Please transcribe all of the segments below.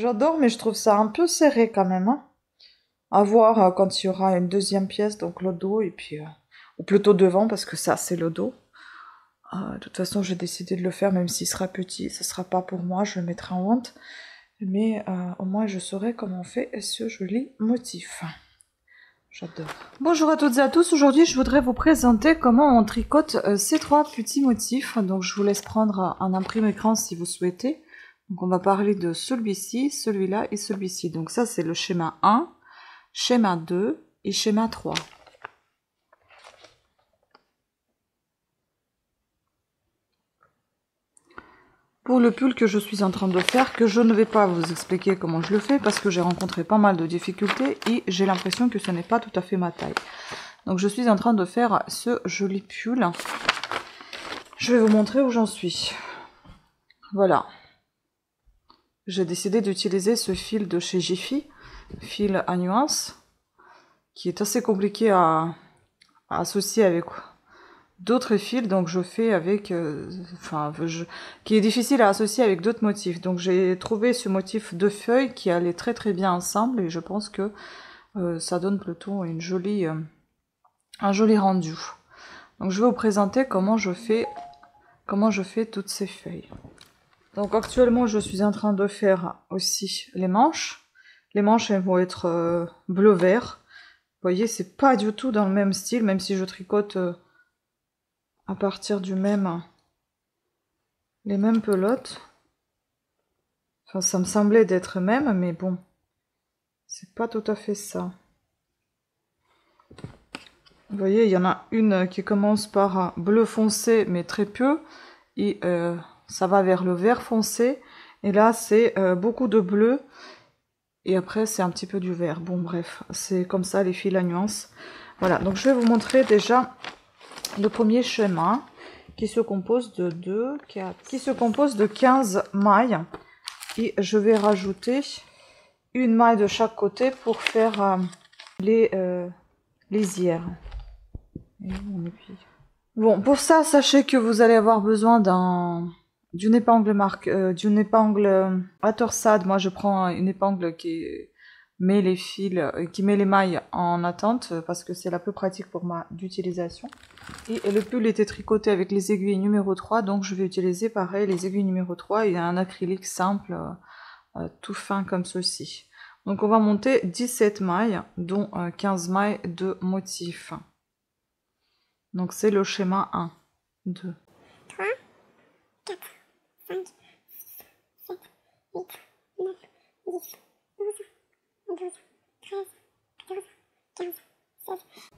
J'adore, mais je trouve ça un peu serré quand même. Hein. à voir euh, quand il y aura une deuxième pièce, donc le dos, et puis, euh, ou plutôt devant, parce que ça, c'est le dos. Euh, de toute façon, j'ai décidé de le faire, même s'il sera petit, ce sera pas pour moi, je le mettrai en honte. Mais au moins, je saurai comment on fait ce joli motif. J'adore. Bonjour à toutes et à tous. Aujourd'hui, je voudrais vous présenter comment on tricote ces trois petits motifs. Donc, je vous laisse prendre un imprime écran si vous souhaitez. Donc on va parler de celui-ci, celui-là et celui-ci. Donc ça c'est le schéma 1, schéma 2 et schéma 3. Pour le pull que je suis en train de faire, que je ne vais pas vous expliquer comment je le fais parce que j'ai rencontré pas mal de difficultés et j'ai l'impression que ce n'est pas tout à fait ma taille. Donc je suis en train de faire ce joli pull. Je vais vous montrer où j'en suis. Voilà j'ai décidé d'utiliser ce fil de chez Jiffy, fil à nuances, qui est assez compliqué à, associer avec d'autres fils, donc je fais avec, euh, enfin, qui est difficile à associer avec d'autres motifs. Donc j'ai trouvé ce motif de feuilles qui allait très très bien ensemble et je pense que euh, ça donne plutôt une jolie, euh, un joli rendu. Donc je vais vous présenter comment comment je fais toutes ces feuilles. Donc actuellement, je suis en train de faire aussi les manches. Les manches, elles vont être euh, bleu-vert. Vous voyez, c'est pas du tout dans le même style, même si je tricote euh, à partir du même... les mêmes pelotes. Enfin, ça me semblait d'être même, mais bon, c'est pas tout à fait ça. Vous voyez, il y en a une qui commence par euh, bleu foncé, mais très peu, et ça va vers le vert foncé, et là c'est euh, beaucoup de bleu, et après c'est un petit peu du vert. Bon bref, c'est comme ça les fils à nuance. Voilà, donc je vais vous montrer déjà le premier schéma qui se compose de 2, 4, qui se compose de 15 mailles. Et je vais rajouter une maille de chaque côté pour faire euh, les euh, lisières. Bon, pour ça, sachez que vous allez avoir besoin d'un d'une épingle marque, à euh, euh, torsade, moi je prends une épingle qui met les fils, euh, qui met les mailles en attente parce que c'est la plus pratique pour moi d'utilisation. Et, le pull était tricoté avec les aiguilles numéro 3, donc je vais utiliser pareil les aiguilles numéro 3 et un acrylique simple, tout fin comme ceci. Donc on va monter 17 mailles, dont 15 mailles de motif. Donc c'est le schéma 1, 2, 3, 4.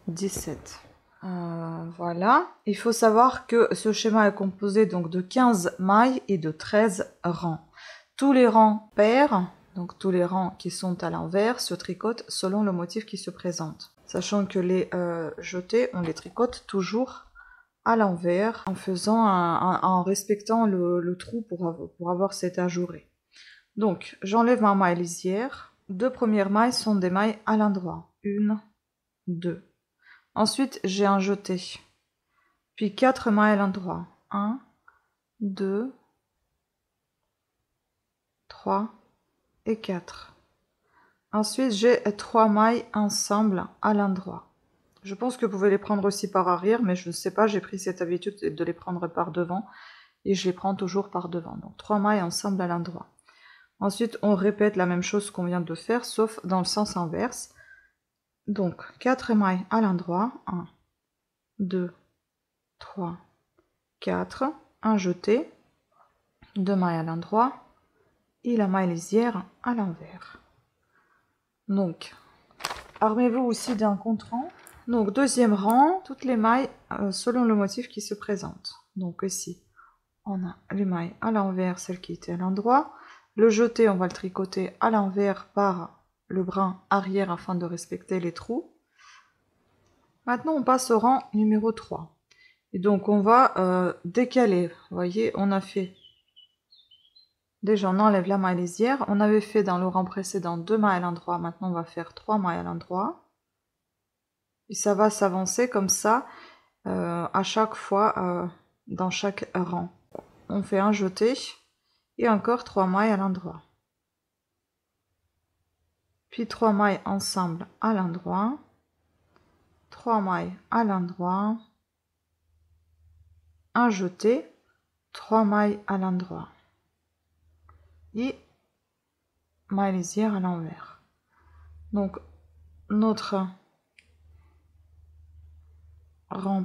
17. Euh, voilà. Il faut savoir que ce schéma est composé donc de 15 mailles et de 13 rangs. Tous les rangs pairs, donc tous les rangs qui sont à l'envers, se tricotent selon le motif qui se présente. Sachant que les euh, jetés, on les tricote toujours à l'envers en faisant un, en respectant le, trou pour, avoir, pour avoir cette Donc j'enlève ma maille lisière. Deux premières mailles sont des mailles à l'endroit. Une, deux. Ensuite j'ai un jeté. Puis quatre mailles à l'endroit. Un, deux, trois et quatre. Ensuite j'ai trois mailles ensemble à l'endroit. Je pense que vous pouvez les prendre aussi par arrière, mais je ne sais pas, j'ai pris cette habitude de les prendre par devant et je les prends toujours par devant. Donc trois mailles ensemble à l'endroit. Ensuite, on répète la même chose qu'on vient de faire, sauf dans le sens inverse. Donc quatre mailles à l'endroit. 1, 2, 3, 4. Un jeté. 2 mailles à l'endroit. Et la maille lisière à l'envers. Donc, armez-vous aussi d'un contrant donc deuxième rang, toutes les mailles euh, selon le motif qui se présente. Donc ici, on a les mailles à l'envers, celle qui était à l'endroit. Le jeté, on va le tricoter à l'envers par le brin arrière afin de respecter les trous. Maintenant, on passe au rang numéro 3. Et donc, on va euh, décaler. Vous voyez, on a fait... Déjà, on enlève la maille lisière. On avait fait dans le rang précédent deux mailles à l'endroit. Maintenant, on va faire trois mailles à l'endroit. Et ça va s'avancer comme ça euh, à chaque fois euh, dans chaque rang. On fait un jeté et encore trois mailles à l'endroit. Puis trois mailles ensemble à l'endroit. Trois mailles à l'endroit. Un jeté, trois mailles à l'endroit. Et maille lisière à l'envers. Donc notre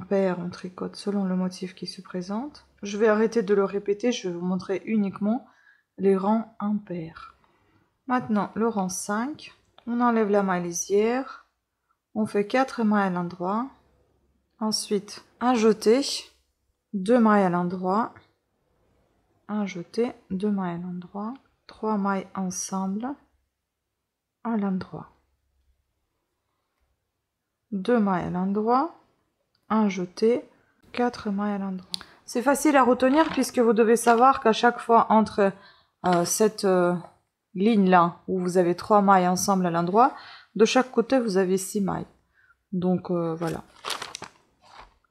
pair, on tricote selon le motif qui se présente. Je vais arrêter de le répéter, je vais vous montrer uniquement les rangs impairs. Maintenant, le rang 5, on enlève la maille lisière, on fait 4 mailles à l'endroit, ensuite un jeté, 2 mailles à l'endroit, un jeté, 2 mailles à l'endroit, 3 mailles ensemble à l'endroit, 2 mailles à l'endroit, 1 jeté, 4 mailles à l'endroit. C'est facile à retenir puisque vous devez savoir qu'à chaque fois entre euh, cette euh, ligne-là, où vous avez 3 mailles ensemble à l'endroit, de chaque côté vous avez 6 mailles. Donc euh, voilà.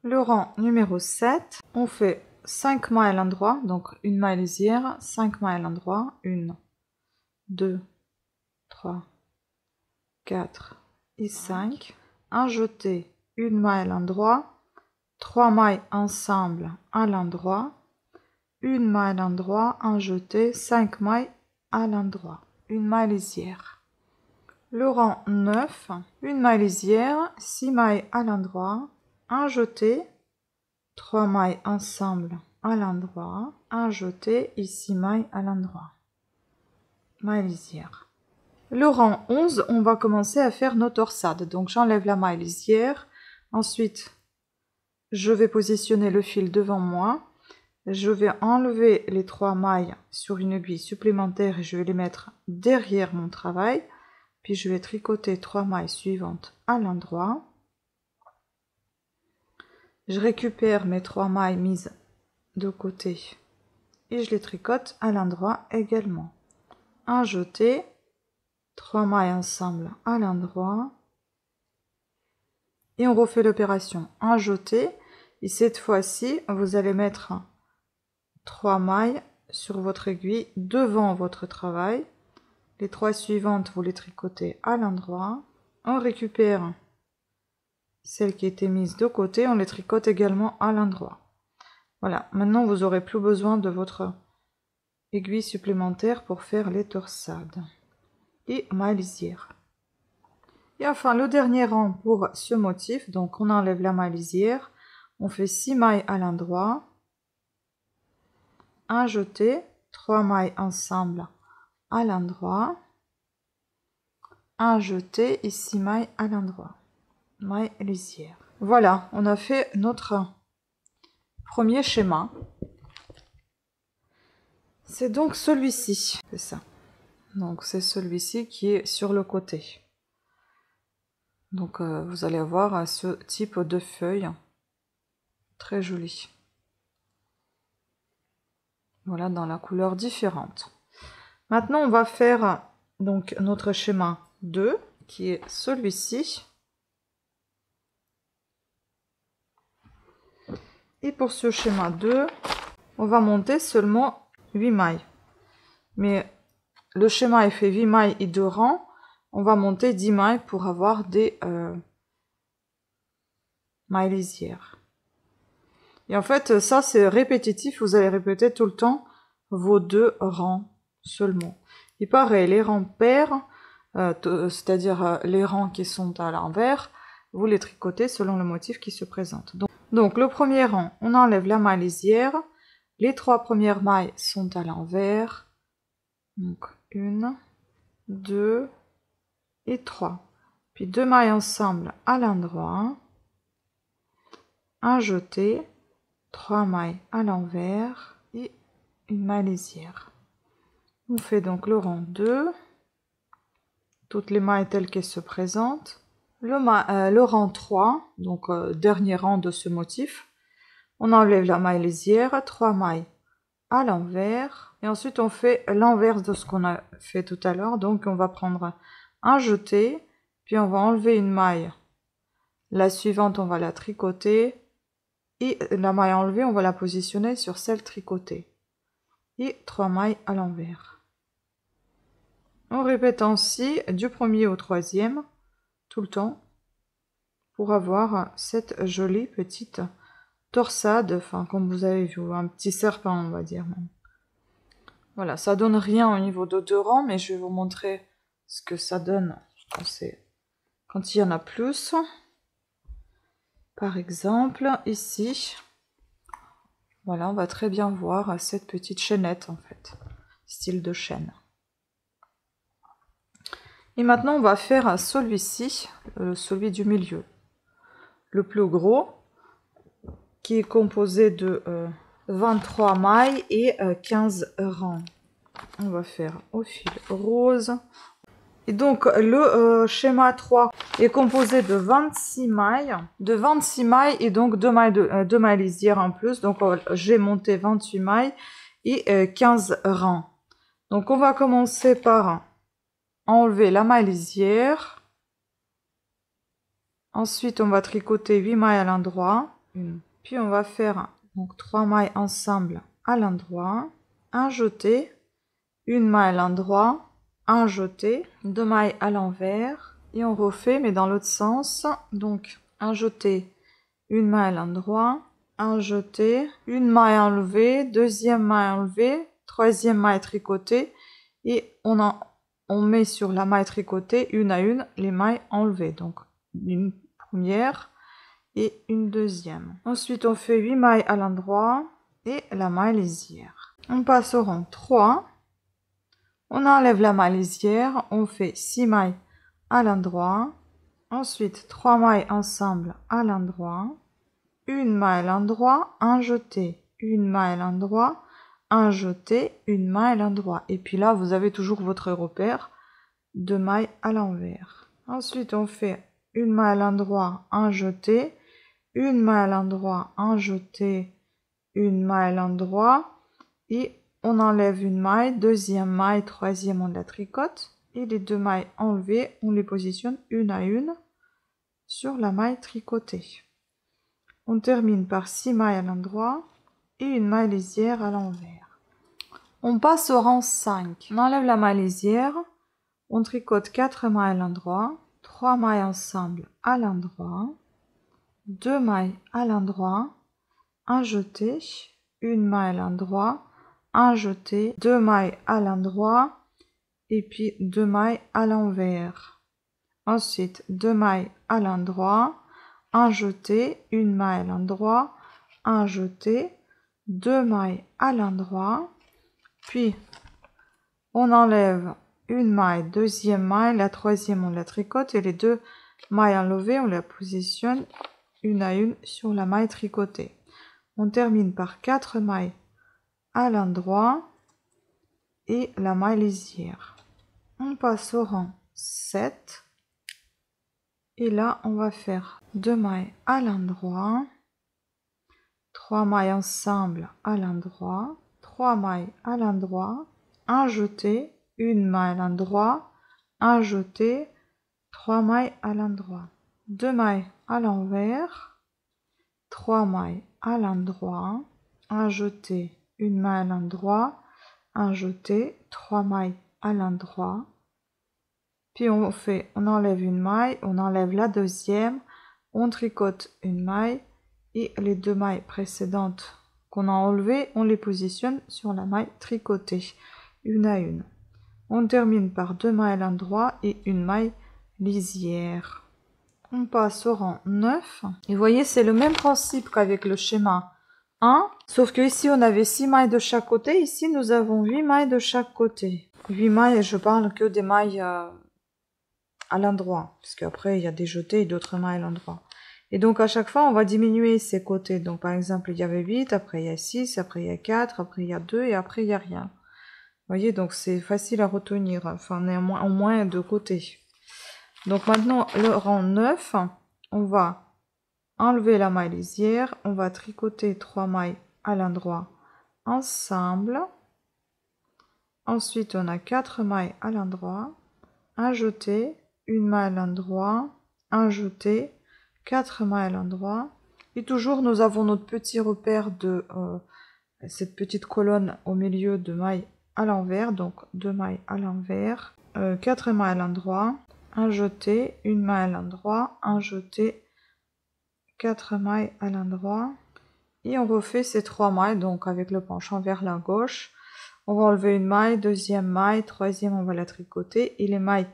Le rang numéro 7, on fait 5 mailles à l'endroit, donc une maille lisière, 5 mailles à l'endroit, 1, 2, 3, 4 et 5. Un jeté, une maille à l'endroit, trois mailles ensemble à l'endroit, une maille à l'endroit, en jeté, cinq mailles à l'endroit, une maille lisière. Le rang 9, une maille lisière, six mailles à l'endroit, un jeté, trois mailles ensemble à l'endroit, un jeté et six mailles à l'endroit. Maille lisière. Le rang 11, on va commencer à faire nos torsades. Donc j'enlève la maille lisière, Ensuite, je vais positionner le fil devant moi. Je vais enlever les trois mailles sur une aiguille supplémentaire et je vais les mettre derrière mon travail. Puis je vais tricoter trois mailles suivantes à l'endroit. Je récupère mes trois mailles mises de côté et je les tricote à l'endroit également. Un jeté, trois mailles ensemble à l'endroit, et on refait l'opération un jeté et cette fois-ci vous allez mettre 3 mailles sur votre aiguille devant votre travail les trois suivantes vous les tricotez à l'endroit on récupère celle qui était mise de côté on les tricote également à l'endroit voilà maintenant vous aurez plus besoin de votre aiguille supplémentaire pour faire les torsades et ma lisière et enfin, le dernier rang pour ce motif, donc on enlève la maille lisière, on fait 6 mailles à l'endroit, un jeté, 3 mailles ensemble à l'endroit, un jeté et 6 mailles à l'endroit, Maille lisière. Voilà, on a fait notre premier schéma. C'est donc celui-ci, c'est ça. Donc c'est celui-ci qui est sur le côté. Donc euh, vous allez avoir euh, ce type de feuilles, Très joli. Voilà dans la couleur différente. Maintenant on va faire donc notre schéma 2 qui est celui-ci. Et pour ce schéma 2, on va monter seulement 8 mailles. Mais le schéma est fait 8 mailles et 2 rangs on va monter 10 mailles pour avoir des euh, mailles lisières. Et en fait, ça c'est répétitif, vous allez répéter tout le temps vos deux rangs seulement. Et pareil, les rangs pairs, euh, euh, c'est-à-dire les rangs qui sont à l'envers, vous les tricotez selon le motif qui se présente. Donc, donc le premier rang, on enlève la maille lisière, les trois premières mailles sont à l'envers, donc une, deux, et 3. Puis deux mailles ensemble à l'endroit, un jeté, trois mailles à l'envers et une maille lisière. On fait donc le rang 2, toutes les mailles telles qu'elles se présentent. Le, euh, le rang 3, donc euh, dernier rang de ce motif, on enlève la maille lisière, trois mailles à l'envers et ensuite on fait l'inverse de ce qu'on a fait tout à l'heure donc on va prendre un jeté, puis on va enlever une maille. La suivante, on va la tricoter, et la maille enlevée, on va la positionner sur celle tricotée. Et trois mailles à l'envers. On répète ainsi du premier au troisième, tout le temps, pour avoir cette jolie petite torsade, enfin comme vous avez vu, un petit serpent on va dire. Voilà, ça donne rien au niveau de deux rangs mais je vais vous montrer ce que ça donne quand il y en a plus. Par exemple, ici, voilà, on va très bien voir cette petite chaînette, en fait, style de chaîne. Et maintenant, on va faire celui-ci, euh, celui du milieu, le plus gros, qui est composé de 23 euh, mailles et 15 euh, rangs. On va faire au fil rose, et donc le euh, schéma 3 est composé de 26 mailles, de 26 mailles et donc 2 mailles, de, euh, mailles lisières en plus. Donc euh, j'ai monté 28 mailles et 15 rangs. Donc on va commencer par enlever la maille lisière. Ensuite on va tricoter 8 mailles à l'endroit. Puis on va faire 3 mailles ensemble à l'endroit. Un jeté, une maille à l'endroit un jeté, deux mailles à l'envers, et on refait mais dans l'autre sens. Donc un jeté, une maille à l'endroit, un jeté, une maille enlevée, deuxième maille enlevée, troisième maille tricotée, et on, met sur la maille tricotée une à une les mailles enlevées. Donc une première et une deuxième. Ensuite on fait 8 mailles à l'endroit et la maille lisière. On passe au rang 3 on enlève la maille lisière, on fait 6 mailles à l'endroit, ensuite 3 mailles ensemble à l'endroit, une maille à l'endroit, un jeté, une maille à l'endroit, un jeté, une maille à l'endroit. Et puis là, vous avez toujours votre repère, de mailles à l'envers. Ensuite, on fait une maille à l'endroit, un jeté, une maille à l'endroit, un jeté, une maille à l'endroit et on enlève une maille, deuxième maille, troisième, on la tricote. Et les deux mailles enlevées, on les positionne une à une sur la maille tricotée. On termine par six mailles à l'endroit et une maille lisière à l'envers. On passe au rang 5. On enlève la maille lisière, on tricote quatre mailles à l'endroit, trois mailles ensemble à l'endroit, deux mailles à l'endroit, un jeté, une maille à l'endroit, un jeté, deux mailles à l'endroit et puis deux mailles à l'envers. Ensuite, deux mailles à l'endroit, un jeté, une maille à l'endroit, un jeté, deux mailles à l'endroit, puis on enlève une maille, deuxième maille, la troisième on la tricote et les deux mailles enlevées on la positionne une à une sur la maille tricotée. On termine par quatre mailles à l'endroit et la maille lisière. On passe au rang 7. Et là, on va faire deux mailles à l'endroit, trois mailles ensemble à l'endroit, trois mailles à l'endroit, un jeté, une maille à l'endroit, un jeté, trois mailles à l'endroit, deux mailles à l'envers, trois mailles à l'endroit, un jeté, une maille à l'endroit, un jeté, trois mailles à l'endroit. Puis on fait, on enlève une maille, on enlève la deuxième, on tricote une maille et les deux mailles précédentes qu'on a enlevées, on les positionne sur la maille tricotée, une à une. On termine par deux mailles à l'endroit et une maille lisière. On passe au rang 9. Et vous voyez, c'est le même principe qu'avec le schéma Hein? Sauf que ici on avait 6 mailles de chaque côté, ici nous avons 8 mailles de chaque côté. 8 mailles, je parle que des mailles euh, à l'endroit, parce qu'après il y a des jetés et d'autres mailles à l'endroit. Et donc à chaque fois on va diminuer ces côtés. Donc par exemple il y avait 8, après il y a 6, après il y a 4, après il y a 2 et après il y a rien. Vous voyez, donc c'est facile à retenir, enfin néanmoins au moins de côtés. Donc maintenant le rang 9, on va enlever la maille lisière, on va tricoter trois mailles à l'endroit ensemble. Ensuite, on a quatre mailles à l'endroit, un jeté, une maille à l'endroit, un jeté, quatre mailles à l'endroit. Et toujours, nous avons notre petit repère de euh, cette petite colonne au milieu de mailles à l'envers, donc deux mailles à l'envers, 4 euh, quatre mailles à l'endroit, un jeté, une maille à l'endroit, un jeté, 4 mailles à l'endroit et on refait ces 3 mailles donc avec le penchant vers la gauche on va enlever une maille, deuxième maille, troisième on va la tricoter et les mailles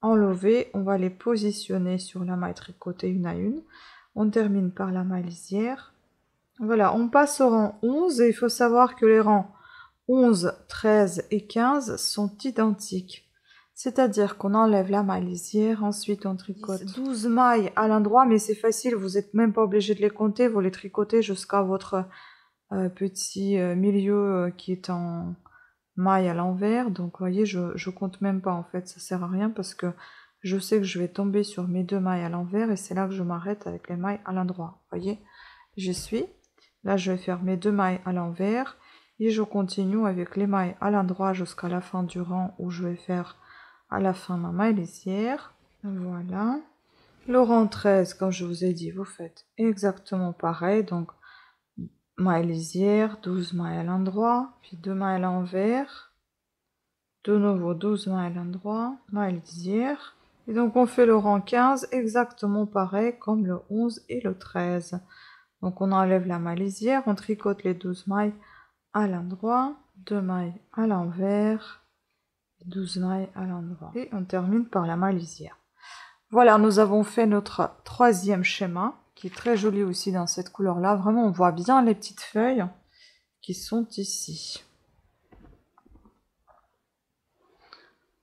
enlevées on va les positionner sur la maille tricotée une à une on termine par la maille lisière voilà on passe au rang 11 et il faut savoir que les rangs 11, 13 et 15 sont identiques c'est-à-dire qu'on enlève la maille lisière, ensuite on tricote 12 mailles à l'endroit, mais c'est facile, vous n'êtes même pas obligé de les compter, vous les tricotez jusqu'à votre euh, petit euh, milieu euh, qui est en maille à l'envers. Donc vous voyez, je, je compte même pas en fait, ça sert à rien parce que je sais que je vais tomber sur mes deux mailles à l'envers et c'est là que je m'arrête avec les mailles à l'endroit. Vous voyez, j'y suis. Là, je vais faire mes deux mailles à l'envers et je continue avec les mailles à l'endroit jusqu'à la fin du rang où je vais faire à la fin ma lisière Voilà. Le rang 13, quand je vous ai dit, vous faites exactement pareil. Donc, maille lisière, 12 mailles à l'endroit, puis 2 mailles à l'envers. De nouveau 12 mailles à l'endroit, maille lisière. Et donc, on fait le rang 15 exactement pareil comme le 11 et le 13. Donc, on enlève la maille lisière, on tricote les 12 mailles à l'endroit, 2 mailles à l'envers. 12 mailles à l'endroit. Et on termine par la maille lisière. Voilà, nous avons fait notre troisième schéma, qui est très joli aussi dans cette couleur-là. Vraiment, on voit bien les petites feuilles qui sont ici.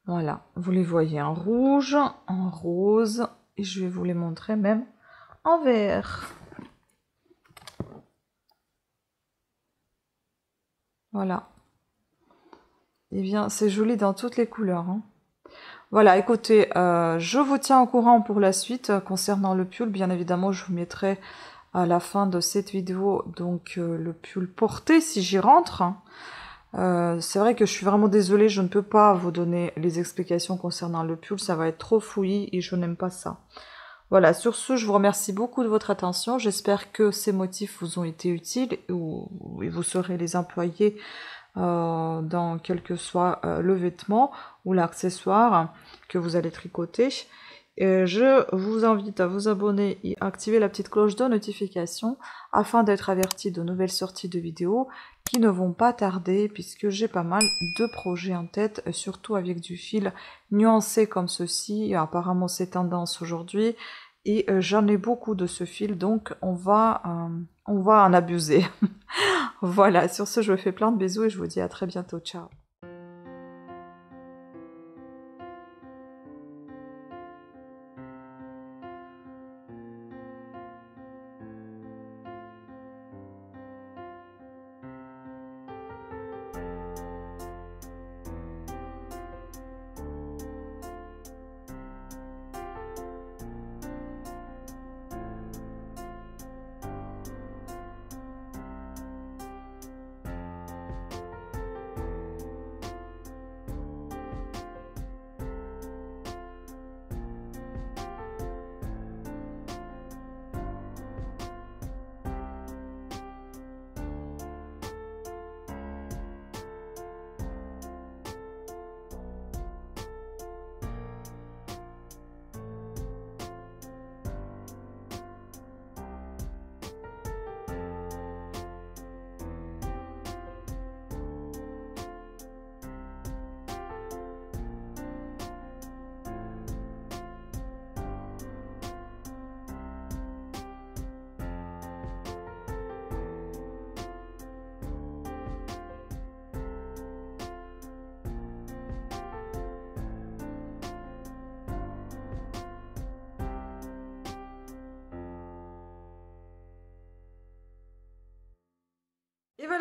Voilà, vous les voyez en rouge, en rose, et je vais vous les montrer même en vert. Voilà, eh bien, c'est joli dans toutes les couleurs. Hein. Voilà, écoutez, euh, je vous tiens au courant pour la suite euh, concernant le pull. Bien évidemment, je vous mettrai à la fin de cette vidéo donc euh, le pull porté si j'y rentre. Hein. c'est vrai que je suis vraiment désolée, je ne peux pas vous donner les explications concernant le pull. Ça va être trop fouillis et je n'aime pas ça. Voilà, sur ce, je vous remercie beaucoup de votre attention. J'espère que ces motifs vous ont été utiles ou, et vous serez les employés euh, dans quel que soit euh, le vêtement ou l'accessoire que vous allez tricoter. je vous invite à vous abonner et activer la petite cloche de notification afin d'être averti de nouvelles sorties de vidéos qui ne vont pas tarder puisque j'ai pas mal de projets en tête, surtout avec du fil nuancé comme ceci. Apparemment c'est tendance aujourd'hui et euh, j'en ai beaucoup de ce fil, donc on va, euh, on va en abuser. voilà, sur ce, je vous fais plein de bisous et je vous dis à très bientôt. Ciao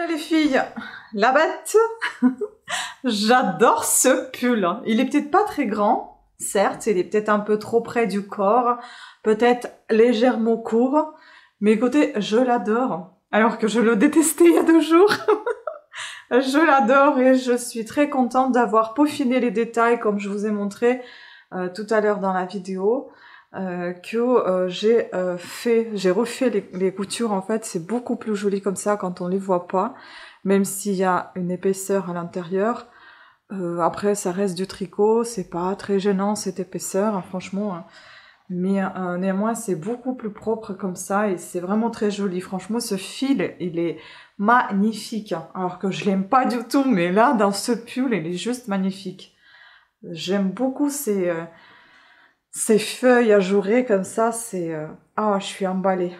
les filles, la bête J'adore ce pull Il est peut-être pas très grand, certes, il est peut-être un peu trop près du corps, peut-être légèrement court, mais écoutez, je l'adore, alors que je le détestais il y a deux jours Je l'adore et je suis très contente d'avoir peaufiné les détails comme je vous ai montré euh, tout à l'heure dans la vidéo. Euh, que euh, j'ai euh, fait, j'ai refait les, coutures en fait, c'est beaucoup plus joli comme ça quand on les voit pas, même s'il y a une épaisseur à l'intérieur. après, ça reste du tricot, c'est pas très gênant cette épaisseur, hein, franchement. Hein. Mais néanmoins, c'est beaucoup plus propre comme ça et c'est vraiment très joli. Franchement, ce fil, il est magnifique. Hein. alors que je l'aime pas du tout, mais là, dans ce pull, il est juste magnifique. J'aime beaucoup ces ces feuilles ajourées comme ça, c'est... Euh, ah, je suis emballée.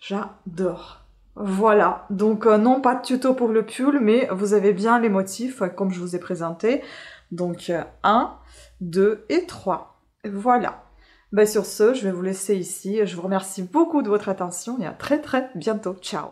J'adore. Voilà, donc euh, non pas de tuto pour le pull, mais vous avez bien les motifs euh, comme je vous ai présenté. Donc 1, 2 et 3. Voilà. Ben, sur ce, je vais vous laisser ici. Je vous remercie beaucoup de votre attention et à très très bientôt. Ciao